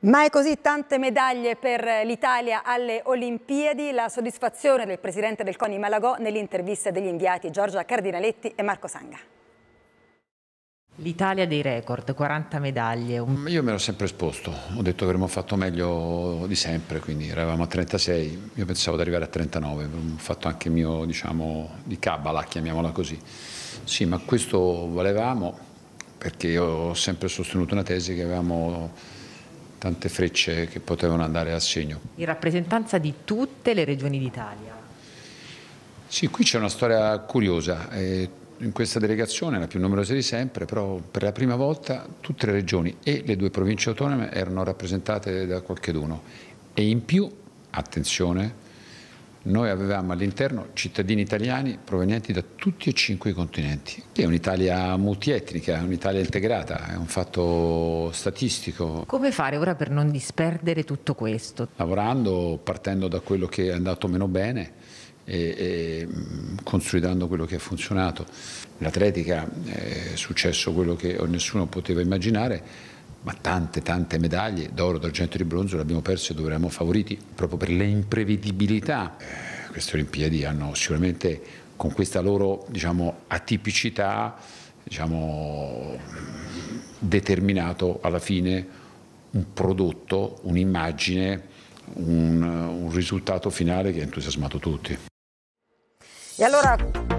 Mai così tante medaglie per l'Italia alle Olimpiadi, la soddisfazione del presidente del CONI Malagò nell'intervista degli inviati Giorgia Cardinaletti e Marco Sanga. L'Italia dei record, 40 medaglie. Io mi ero sempre esposto, ho detto che avremmo fatto meglio di sempre, quindi eravamo a 36, io pensavo di arrivare a 39, ho fatto anche mio, diciamo, di cabala, chiamiamola così. Sì, ma questo volevamo perché io ho sempre sostenuto una tesi che avevamo tante frecce che potevano andare a segno. In rappresentanza di tutte le regioni d'Italia. Sì, qui c'è una storia curiosa. Eh, in questa delegazione, la più numerosa di sempre, però per la prima volta tutte le regioni e le due province autonome erano rappresentate da qualcheduno. E in più, attenzione, noi avevamo all'interno cittadini italiani provenienti da tutti e cinque i continenti, è un'Italia multietnica, un'Italia integrata, è un fatto statistico. Come fare ora per non disperdere tutto questo? Lavorando, partendo da quello che è andato meno bene e, e mm, consolidando quello che ha funzionato. L'atletica eh, è successo quello che nessuno poteva immaginare, ma tante tante medaglie d'oro, d'argento e di bronzo le abbiamo perse dove eravamo favoriti proprio per le imprevedibilità. Eh, queste Olimpiadi hanno sicuramente con questa loro diciamo, atipicità diciamo, determinato alla fine un prodotto, un'immagine, un, un risultato finale che ha entusiasmato tutti. E allora